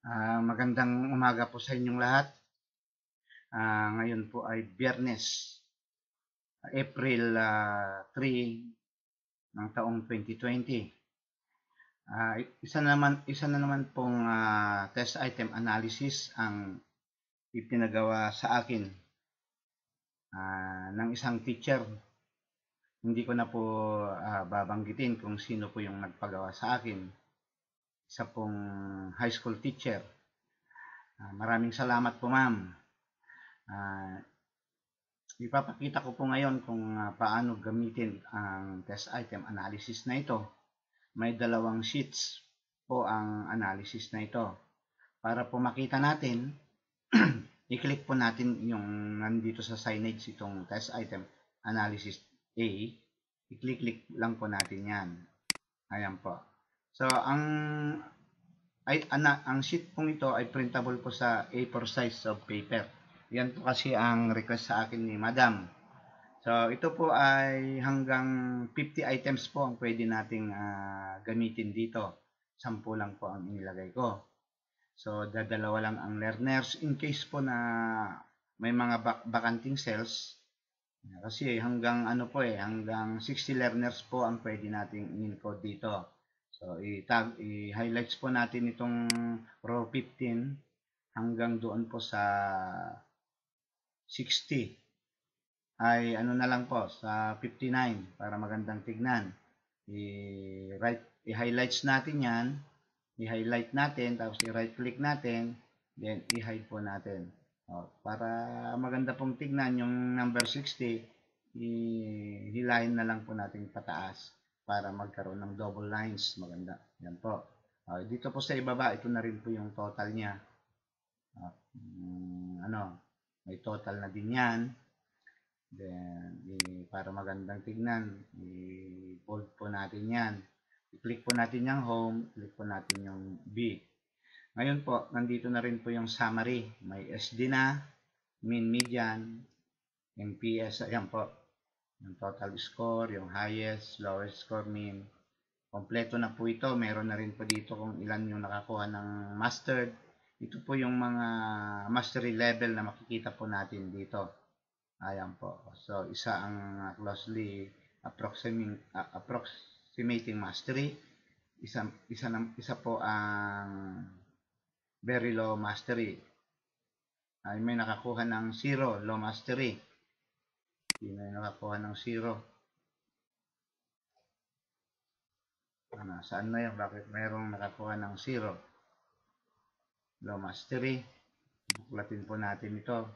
Uh, magandang umaga po sa inyong lahat. Uh, ngayon po ay Biyernes, April uh, ah, 3 ng taong 2020. Uh, isa, naman, isa na naman pong uh, test item analysis ang ipinagawa sa akin uh, ng isang teacher. Hindi ko na po uh, babanggitin kung sino po yung nagpagawa sa akin isa pong high school teacher. Uh, maraming salamat po ma'am. Uh, ipapakita ko po ngayon kung uh, paano gamitin ang test item analysis na ito. May dalawang sheets po ang analysis na ito. Para po makita natin, i-click po natin yung nandito sa signage itong test item analysis A. I-click click lang po natin yan. Ayan po. So, ang ay ana, ang sheet pong ito ay printable po sa A4 size of paper. Yan po kasi ang request sa akin ni Madam. So, ito po ay hanggang 50 items po ang pwede nating uh, gamitin dito. 10 lang po ang inilagay ko. So, dadalawa lang ang learners in case po na may mga vacanting cells. Kasi hanggang ano po eh, hanggang 60 learners po ang pwede nating in-encode dito. So, i-highlights po natin itong row 15 hanggang doon po sa 60 ay ano na lang po sa 59 para magandang tignan. I-right, i-highlights natin yan. I-highlight natin, tapos i-right click natin, then i-hide po natin. O, para maganda pong tignan yung number 60, i line na lang po natin pataas para magkaroon ng double lines. Maganda. Yan po. Uh, dito po sa ibaba, ito na rin po yung total niya. Uh, um, ano, may total na din yan. Then, eh, para magandang tignan, i-bold eh, po natin yan. I-click po natin yung home, click po natin yung B. Ngayon po, nandito na rin po yung summary. May SD na, min median, MPS, ayan po yung total score, yung highest, lowest score mean. Kompleto na po ito. Meron na rin po dito kung ilan yung nakakuha ng mastered. Ito po yung mga mastery level na makikita po natin dito. Ayan po. So, isa ang uh, closely approximating, uh, approximating mastery. Isa, isa, na, isa po ang very low mastery. Ay, may nakakuha ng zero, low mastery hindi na nakakuha ng 0. Ano, saan na yun? Bakit merong nakakuha ng 0? Lomas 3. Buklatin po natin ito.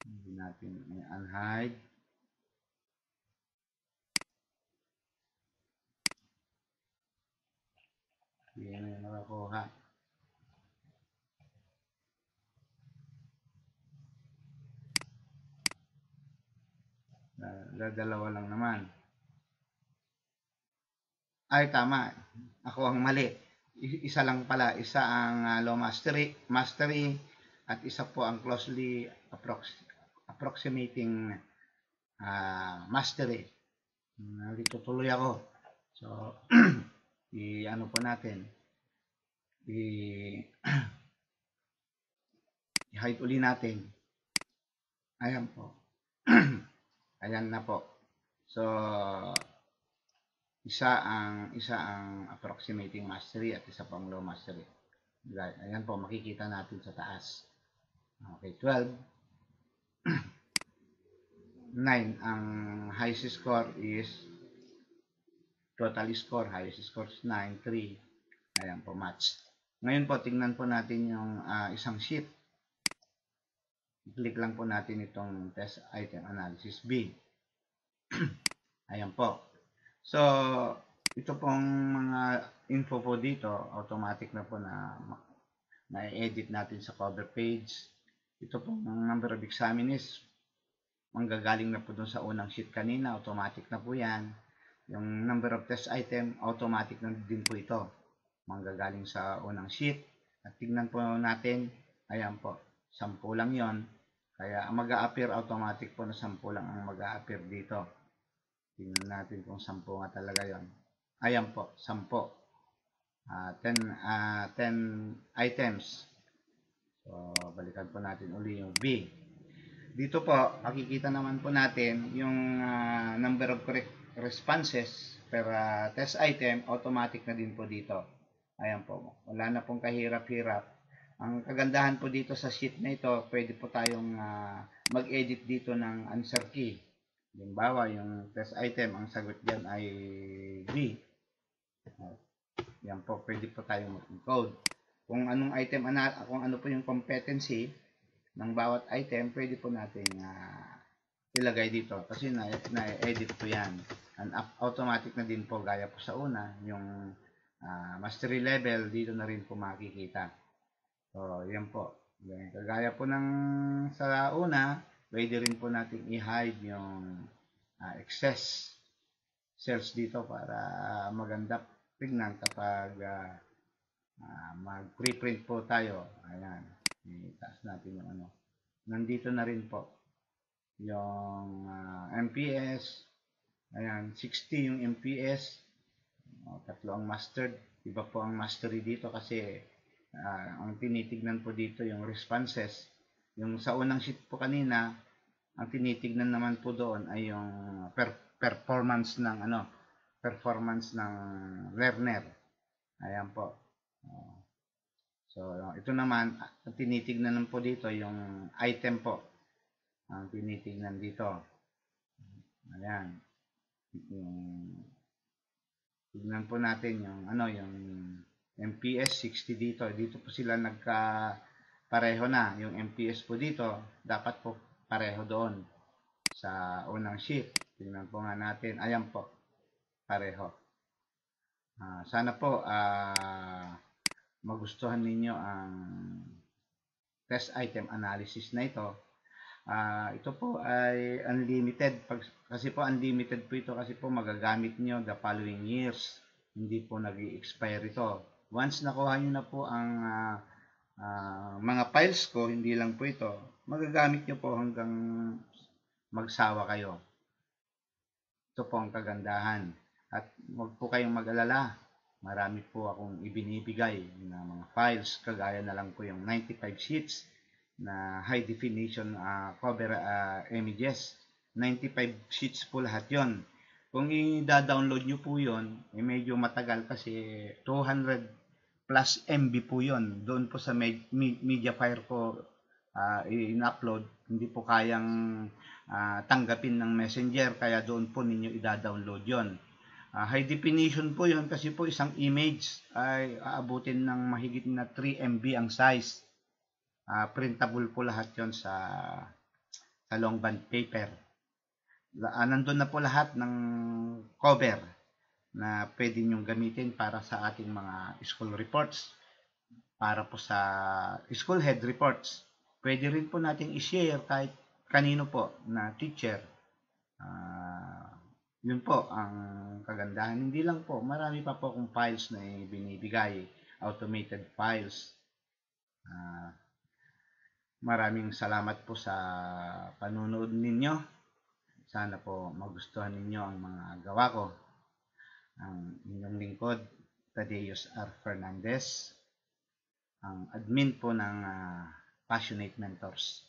Hindi natin unhide. Hindi na yung nakakuha. Dalawa lang naman. Ay, tama. Ako ang mali. Isa lang pala. Isa ang uh, ah, low mastery, mastery at isa po ang closely approx approximating uh, mastery. Narito tuloy ako. So, i-ano po natin. I-hide uli natin. Ayan po. Ayan na po. So, isa ang isa ang approximating mastery at isa pang low mastery. Ayan po, makikita natin sa taas. Okay, 12. 9. Ang highest score is total score. Highest score is 9, 3. Ayan po, match. Ngayon po, tingnan po natin yung uh, isang sheet click lang po natin itong test item analysis B. Ayan po. So, ito pong mga info po dito, automatic na po na na-edit natin sa cover page. Ito pong number of examinees, manggagaling na po dun sa unang sheet kanina, automatic na po yan. Yung number of test item, automatic na din po ito. Manggagaling sa unang sheet. At tignan po natin, ayan po, 10 lang yon kaya mag a appear automatic po na 10 lang ang mag a appear dito. Tingnan natin kung 10 nga talaga yon. Ayan po, 10. Uh, 10, uh, 10 items. So, balikan po natin uli yung B. Dito po, makikita naman po natin yung uh, number of correct responses per uh, test item, automatic na din po dito. Ayan po, wala na pong kahirap-hirap ang kagandahan po dito sa sheet na ito, pwede po tayong uh, mag-edit dito ng answer key. Halimbawa, yung test item, ang sagot dyan ay B. Yan po, pwede po tayong mag-encode. Kung anong item, kung ano po yung competency ng bawat item, pwede po natin uh, ah, ilagay dito. Kasi na-edit na po yan. And automatic na din po, gaya po sa una, yung uh, mastery level, dito na rin po makikita. Oh, yan po. Yan. Kagaya po ng sa una, pwede rin po natin i-hide yung uh, excess cells dito para ah, maganda tignan kapag uh, uh, mag-preprint po tayo. Ayan. Itaas natin yung ano. Nandito na rin po yung uh, MPS. Ayan, 60 yung MPS. O, oh, tatlo ang mastered. Iba po ang mastery dito kasi Uh, ang tinitignan po dito yung responses. Yung sa unang sheet po kanina, ang tinitignan naman po doon ay yung per performance ng ano, performance ng learner. Ayan po. Ah, so, ito naman, ang tinitignan po dito yung item po. Ang tinitignan dito. Ayan. Yung, tignan po natin yung ano, yung MPS 60 dito. Dito po sila nagka pareho na. Yung MPS po dito, dapat po pareho doon sa unang shift. Tingnan po nga natin. Ayan po. Pareho. Uh, sana po uh, magustuhan ninyo ang test item analysis na ito. Uh, ito po ay unlimited. Pag, kasi po unlimited po ito kasi po magagamit nyo the following years. Hindi po nag expire ito. Once nakuha nyo na po ang uh, uh, mga files ko, hindi lang po ito, magagamit nyo po hanggang magsawa kayo. Ito po ang kagandahan. At huwag po kayong mag-alala. Marami po akong ibinibigay na mga files, kagaya na lang po yung 95 sheets na high definition uh, cover uh, images. 95 sheets po lahat yon kung i-download nyo po yun, eh medyo matagal kasi 200 plus MB po yun. Doon po sa med- Mediafire ko uh, ah, in-upload, hindi po kayang uh, tanggapin ng messenger kaya doon po ninyo i-download yon. Uh, ah, high definition po yon kasi po isang image ay aabutin ng mahigit na 3 MB ang size. Uh, printable po lahat yon sa, sa long band paper uh, nandun na po lahat ng cover na pwede nyong gamitin para sa ating mga school reports, para po sa school head reports. Pwede rin po natin i-share kahit kanino po na teacher. Uh, yun po ang kagandahan. Hindi lang po, marami pa po akong files na binibigay, automated files. Uh, maraming salamat po sa panunood ninyo. Sana po magustuhan ninyo ang mga gawa ko. Ang inyong lingkod, Tadeus R. Fernandez, ang admin po ng uh, Passionate Mentors.